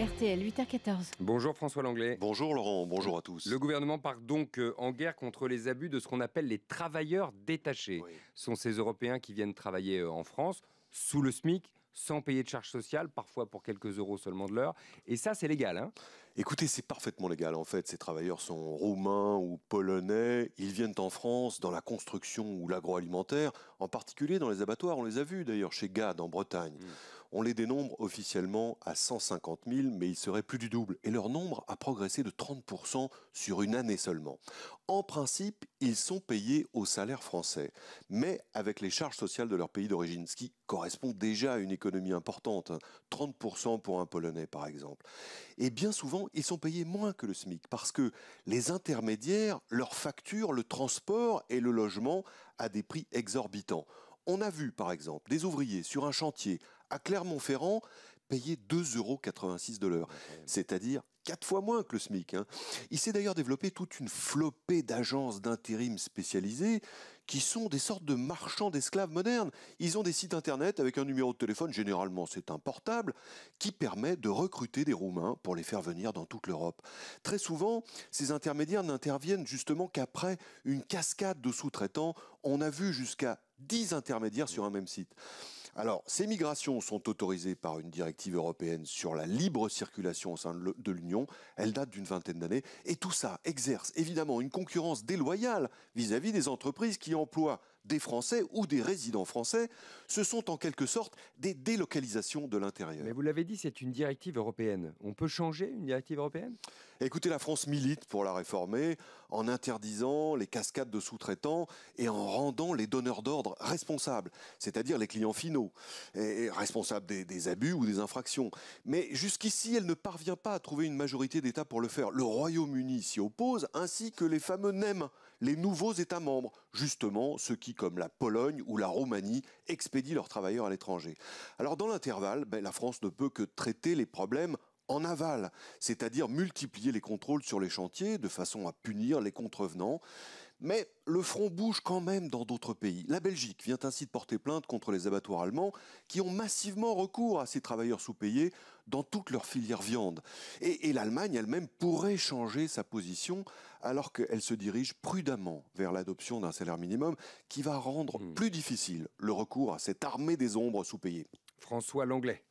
RTL 8h14. Bonjour François Langlais. Bonjour Laurent, bonjour à tous. Le gouvernement part donc euh, en guerre contre les abus de ce qu'on appelle les travailleurs détachés. Ce sont ces Européens qui viennent travailler euh, en France sous le SMIC sans payer de charges sociales, parfois pour quelques euros seulement de l'heure. Et ça, c'est légal. Hein Écoutez, c'est parfaitement légal en fait. Ces travailleurs sont roumains ou polonais. Ils viennent en France dans la construction ou l'agroalimentaire, en particulier dans les abattoirs. On les a vus d'ailleurs chez GAD en Bretagne. Hmm. On les dénombre officiellement à 150 000, mais ils seraient plus du double. Et leur nombre a progressé de 30% sur une année seulement. En principe, ils sont payés au salaire français, mais avec les charges sociales de leur pays d'origine, ce qui correspond déjà à une économie importante, 30% hein. pour un Polonais par exemple. Et bien souvent, ils sont payés moins que le SMIC parce que les intermédiaires leur facturent le transport et le logement à des prix exorbitants. On a vu par exemple des ouvriers sur un chantier à Clermont-Ferrand payer 2,86 euros de l'heure, c'est-à-dire quatre fois moins que le SMIC. Hein. Il s'est d'ailleurs développé toute une flopée d'agences d'intérim spécialisées qui sont des sortes de marchands d'esclaves modernes. Ils ont des sites internet avec un numéro de téléphone, généralement c'est un portable, qui permet de recruter des Roumains pour les faire venir dans toute l'Europe. Très souvent, ces intermédiaires n'interviennent justement qu'après une cascade de sous-traitants. On a vu jusqu'à 10 intermédiaires sur un même site. Alors, ces migrations sont autorisées par une directive européenne sur la libre circulation au sein de l'Union. Elle date d'une vingtaine d'années. Et tout ça exerce évidemment une concurrence déloyale vis-à-vis -vis des entreprises qui emploient des Français ou des résidents français, ce sont en quelque sorte des délocalisations de l'intérieur. Mais vous l'avez dit, c'est une directive européenne. On peut changer une directive européenne Écoutez, la France milite pour la réformer en interdisant les cascades de sous-traitants et en rendant les donneurs d'ordre responsables, c'est-à-dire les clients finaux, responsables des, des abus ou des infractions. Mais jusqu'ici, elle ne parvient pas à trouver une majorité d'États pour le faire. Le Royaume-Uni s'y oppose, ainsi que les fameux NEM, les nouveaux États membres, justement ceux qui, comme la Pologne ou la Roumanie, expédient leurs travailleurs à l'étranger. Alors dans l'intervalle, ben, la France ne peut que traiter les problèmes en aval, c'est-à-dire multiplier les contrôles sur les chantiers de façon à punir les contrevenants. Mais le front bouge quand même dans d'autres pays. La Belgique vient ainsi de porter plainte contre les abattoirs allemands qui ont massivement recours à ces travailleurs sous-payés dans toute leur filière viande. Et, l'Allemagne elle-même pourrait changer sa position alors qu'elle se dirige prudemment vers l'adoption d'un salaire minimum qui va rendre hmm. plus difficile le recours à cette armée des ombres sous-payées. François Langlais.